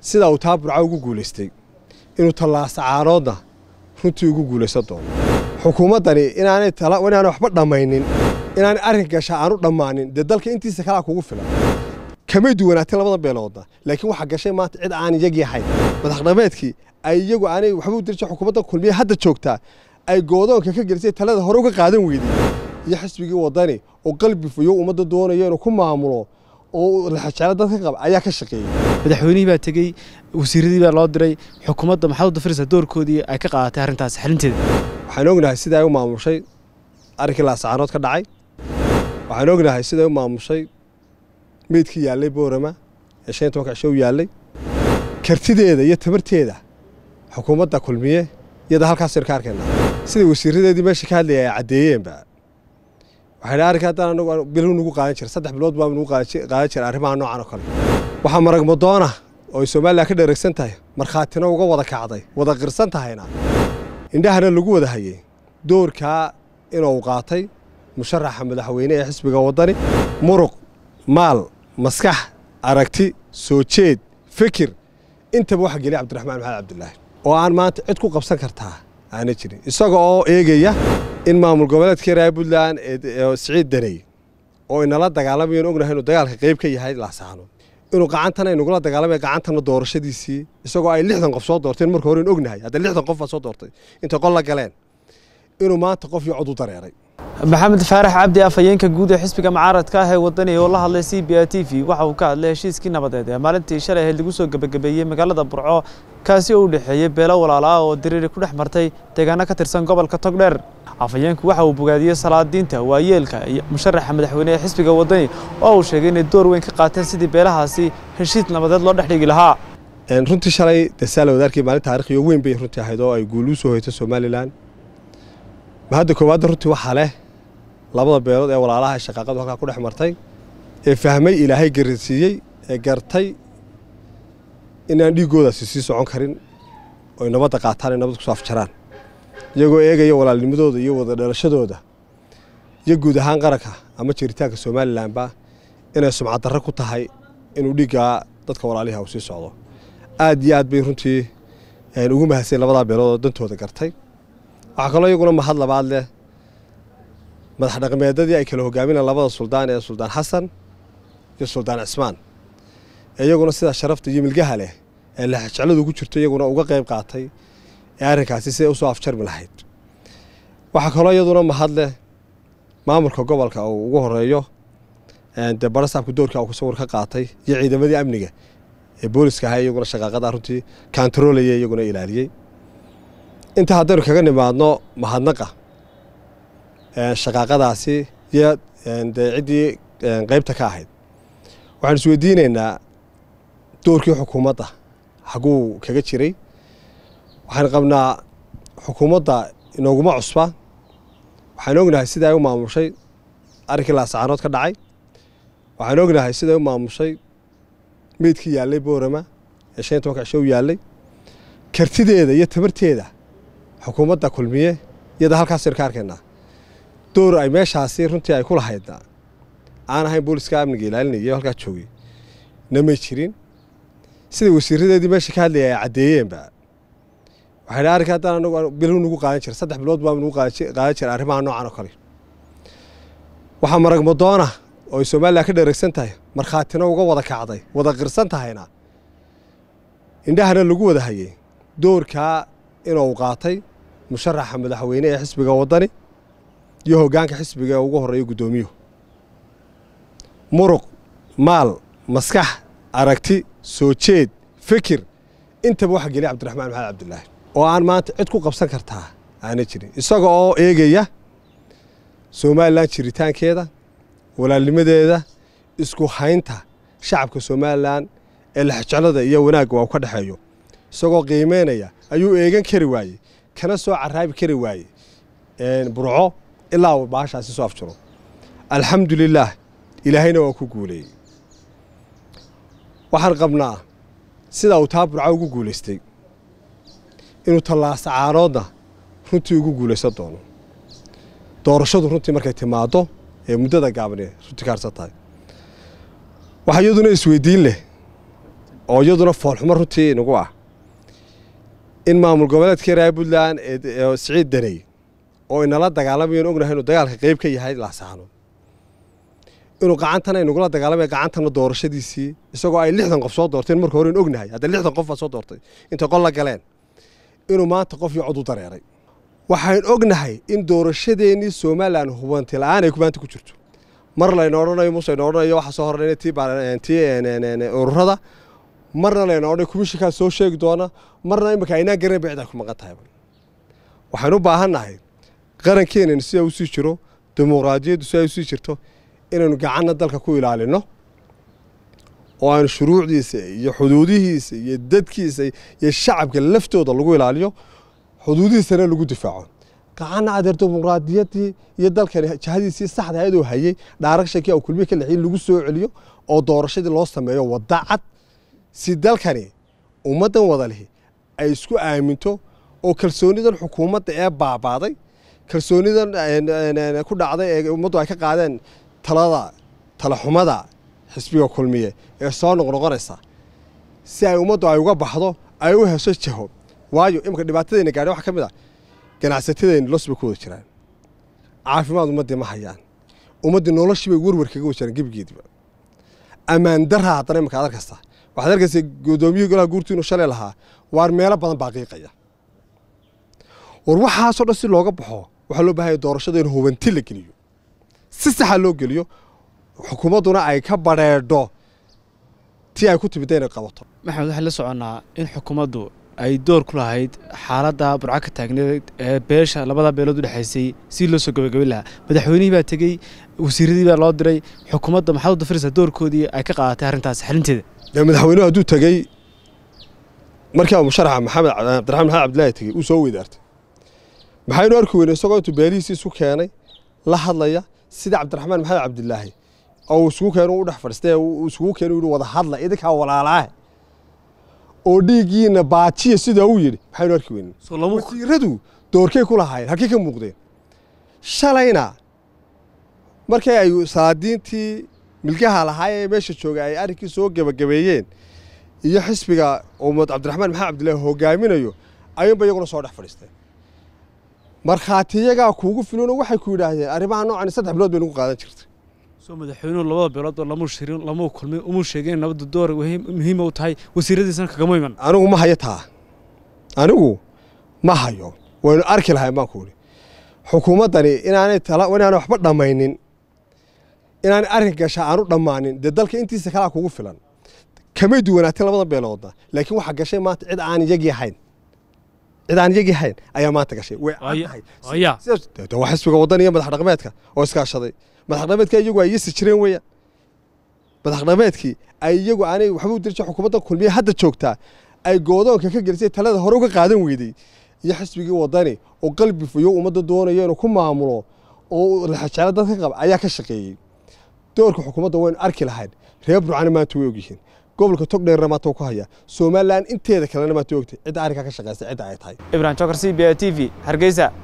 sidaa uu taa burca ugu guulaystay inuu tallaasacaanoodna runtii ugu guulaysan doono xukuumaddani inaanay inaanay waxba dhammaynin inaanay arrinka gashaa aanu dhammaanin dee dalka intiisa kalaa kugu filan kamay duwanaatin labada beeloodda laakiin waxaa gashay maanta cid aan iyagii ahayn madaxdhameedkii ay iyagu aanay waxba u dirjin xukuumadda kulmiye hadda joogtaa ay goodoonka ka gelisay talada hore uga qaadan weydey iyo xisbigii wadani oo qalbi fuyo ummadda doonayo inuu ku maamulo oo laxajaalo dadka qaba ayaa ka shaqeeyey madaxweynihii baa tegey wasiiradii baa loo diray xukuumadda maxaad u dafiraysaa doorkoodii ay ka qaadatay arrintaasi xalinteeda waxaan ognahay sida ay u maamushay arrinkii laasacaanood ka dhacay waxaan ognahay sida ay u maamushay meydkii yaallay boorama ee shan iyo tobanka cisho u yaallay kartideeda iyo tamarteeda xukuumadda kulmiye iyada halkaas yar ka arkayna sida wasiiradeedii meesha ka hadlayay ay caddeeyeenba waxayna arrinka haddaan anagu bilu nagu qaadan jira saddex bilood baa nagu qaadan jira arrimaha noocan oo kale waxaa marag madoona oo ay soomaaliya ka dheregsan tahay markhaatina uga wada kacday wada qirsan tahayna indhahana lagu wada hayey doorkaa inuu qaatay musharaxa madaxweyne ee xisbiga waddani muruq maal maskax aragti soo jeed fikir intaba waxa geliyay cabdiraxmaan maxamed cabdilaahi oo aan maanta cid ku qabsan kartaa aana jirin isaga oo eegaya in maamul goboleedkii reer puntland siciid daney oo inala dagaalamayan ognahay inuu dagaalka qayb ka yahay laasaxno inuu qacantana inugula dagaalamaya qacantana doorashadiisii isagoo ay lixdan qof soo doorteen marka hore in ognahay haddee lixdan qof baa soo doortay intay qol la galeen inuu maanta qof iyo cod u dareeray maxamed faarax cabdi afhayeenka guud ee xisbiga mucaaradka ah ee wadani oo la hadlay c b r t v waxa uu ka hadlay heshiiskii nabadeed ee maalintii shalay ahayd lagu soo gebagabeeyey magaalada burco kaasi oo u dhexeeyey beelo walaala ah oo dariiri ku dhex martay deegaano ka tirsan gobolka togdheer afhayeenku waxa uu bogaadiyey salaadiinta waayeelka iyo musharaxa madaxweyne ee xisbiga wadani oo uu sheegay inay door weyn ka qaateen sidii beelahaasi heshiis nabadeed loo dhex dhigi lahaa runtii shalay dee wadaarkii maalin taariikhiyo weyn bay runtii ahayd oo ay guul u soo hoyto somalilan ma hadda koowaadda runtii waxaa leh labada beelood ee walaalaha shaqaaqadu halkaa ku dhex martay ee fahmay ilaahay garadsiiyey ee gartay inaan dhiiggoodaasi sii socon karin oy nabadda qaataan ee nabad ku soo afjaraan iyagoo eegaya walaalnimadooda iyo wada dhalashadooda iyo guud ahaan qaranka ama jiritaanka somalilanba inay sumcad darro ku tahay inuu dhiiggaa dadka walaaliha uu sii socdo aad iyo aad bay runtii ugu mahadsan labadaa beeloodoo dantooda gartay waxaa kaloo iyaguna mahad labaad leh madax dhaqmeedadii ay kala hogaaminaan labada suldaan ee suldaan xasan iyo suldaan cismaan iyaguna sidaa sharafta iyo milgaha leh ee laxajecladu ku jirto iyaguna uga qayb qaatay ee arrinkaasi siday usoo afjarmi lahayd waxaa kaloo iyaduna mahadleh maamulka gobolka uu ugu horeeyo dee barasaabka doorka uu sawir ka qaatay iyo ciidamadii amniga ee booliska ahaa iyaguna shaqaaqadaa runtii kaantaroolaya iyaguna ilaaliyey intaa haddaynu kaga nimaadno mahadnaqa shaqaaqadaasi iyo dee ciddii qeybta ka ahayd waxaanu isweydiinaynaa doorkii xukuumadda xaguu kaga jiray waxaan qabnaa xukuumadda inooguma cusba waxaan ognahay sida ay u maamushay arrinkii laasacaanood ka dhacay waxaan ognahay sida ay u maamushay meydkii yaallay boorama ee shan iyo tobanka cisho u yaallay kartideeda iyo tabarteeda xukuumadda kulmiye iyada halkaasaynu ka arkaynaa door ay meeshaasi runtii ay ku lahaydna aan ahayn booliska amniga ilaalinaya halkaa joogay namay jirin sida wasiiradeedii meesha ka hadlaya ay caddeeyeenba waxayna arrinka haddaan anagu bilu nagu oo soomaaliya ka dheregsan tahay markhaatina uga wada kacday wada qirsan tahayna indhahana lagu wada hayay doorkaa inuu qaatay musharaxa madaxweyne ee xisbiga wadani iyo hoggaanka xisbiga ee ugu horreeya guddoomiyuhu muruq maal maskax aragti soo jeed fikir intaba waxaa geliyay cabdiraxmaan maxamed cabdilaahi oo aan maanta cid ku qabsan kartaa aana jirin isaga oo eegaya somalilan jiritaankeeda walaalnimadeeda isku haynta shacabka somalilan ee laxjeclada iyo wanaagga waa ka dhexeeyo isagoo qiimeynaya ayuu eegan kari waayey kana soo caraabi kari waayey burco ilaa baashaasi soo alxamdu lilaah ilaahayna waa ku guuleeyey waxaan qabnaa sidaa uu taa burco ugu guulaystay inuu tallaas caaroodda runtii ugu guulaysan doono doorashadu runtii markay timaado ee muddada gaabnee runtii ka harsan tahay waxaa iyaduna isweydiin leh oo iyaduna foolxumo runtii nagu ah in maamul goboleedkii reer puntland ee siciid daney oo inala dagaalamayan ognahay inuu dagaalka qayb ka yahay laasaxno inuu qacantana inagula dagaalamaya qacantana doorashadiisii isagoo ay lixdan qof soo doorteen marka hore in ognahay hadda lixdan qof baa soo doortay intay qol la galeen inuu maanta qof iyo cod u dareeray waxaan ognahay in doorashadeennii somalilan hubanti la'aan ay maanta ku jirto mar layna odhanayo muse ayna odhanayo waxaa soo horreynaya eh, ururada marna layna odhanayo komishinkaa soo sheegi doona marna imika aynaa garan bicdaa ku maqan tahay waxaan u baahannahay qarankeenan sidaa u sii jiro dimuqraadiyaddu sidaa u sii jirto inaynu gacanna dalka ku ilaalino oo aan shuruucdiisa iyo xuduudihiisa iyo dadkiisa iyo shacabka laftooda lagu ilaaliyo xuduudihiisana lagu difaaco gacanna adeer dimuqraadiyaddii iyo dalkani jahadiisii saxda ayadoo hayay dhaarag shaki oo kulmihi ka lexiyin lagu soo celiyo oo doorashadii loo sameeyo wadacad si dalkani ummaddan wadalihi ay isku aaminto oo kalsoonidan xukuumadda ee baabaaday kalsoonidan eh, ku dhacday ee ummaddu ay ka qaadeen talada talaxumada xisbiga kulmiye ee soo noqnoqonaysa si ay ummaddu ay uga baxdo ay u hesho jaho waayo imika dhibaatadayna gaadhay waxaa ka mid ah ganacsatadayna los bay ku wada jiraan caafimaad ummaddii ma hayaan ummaddii noloshii bay werwer kaga wajiraan gebigeediba ammaan daraa haddana imika ad arkaysaa waxaad arkaysaa guddoomiyihii golaha guurtiinu shalay lahaa waar meelo badan baa qiiqaya war waxaasoo dhan si looga baxo waxaa loo baahaya doorashada in hubanti la geliyo si saxa loo geliyo xukuumadduna ay ka bareedho tii ay ku timidda inay qabato maxamed waxaa la soconnaa in xukuumaddu ay door ku lahayd xaaladda burca ka taagneed ee beesha labada beelood u dhexaysay si loo soo gabagabayn lahaa madaxweynihii baa tegey wasiiradii baa loo diray xukuumadda maxaa u dafiraysaa doorkoodii ay ka qaadatay arrintaas xalinteeda dee madaxweynuhu hadduu tegey markaa musharaxa maxamed cabdiraxmaan maxamed cabdillaahi tegey uu soo weydaartay maxaynu arki weyne isagoo intuu beelihiisii isu keenay la hadlaya sida cabdiraxmaan maxamed cabdilaahi oo isku keenu u dhex fadhiistay iskugu keenu yidhi wada hadla idinkaa walaalaahe oo dhiiggiina baajiya sida uu yidhi maxaynu arki weynin wasiiradu doorkay ku lahaayeen halkay ka muuqdeen shalayna markii ay salaadiintii milgaha lahaa ee meesha jooga ay arrinkii soo gebagabeeyeen iyo xisbiga umad cabdiraxmaan maxamed cabdillaahi hogaaminayo ayuunba iyaguna soo dhex fadhiisteen markhaatiyagaa kuugu filono waxay ku yidhaahdeen arrimaha noocan saddex bilood bay nagu qaadan jirta soo madaxweynuhu labada beeloodba lamu shirin lamu kulmin umu sheegeen nabadda doora muhiima u tahay wasiiradiisana kagama iman anigu ma hayo taa anigu ma hayo waynu arki lahayn baan kuuli xukuumaddani inaanay inaanay waxba dhammaynin inaanay arrin gashaa aanu dhammaanin dee dalka intiisa kalaa kugu filan kamay duwanaatin labada beeloodna laakiin waxaa gashay maanta cid aan iyagii ahayn cidaan aan iyagii hayn ayaa maanta gashay waa xisbiga wadan iyo madax dhaqmeedka oo iskaashaday madaxdhaqmeedka iyagu ay yasi jireen weeyaan madaxdhaqmeedkii ay iyagu aanay waxba u dirjin xukuumadda kulmiye hadda joogtaa ay goodoonka ka gelisay talada hore uga qaadan weyday iyo xisbigii wadani oo qalbi fuyo ummadda doonayo inuu ku maamulo oo laxajaalo dadka qaba ayaa ka shaqeeyey doorka xukuumadda waynu arki lahayn reer burcana maanta way ogyihiin gobolka togdheer maanta ku haya somalilan inteeda kalena maad ogtay cidda arrinkaa ka shaqaysa cidda ay tahay ibrahim jokar c b a t v hargeysa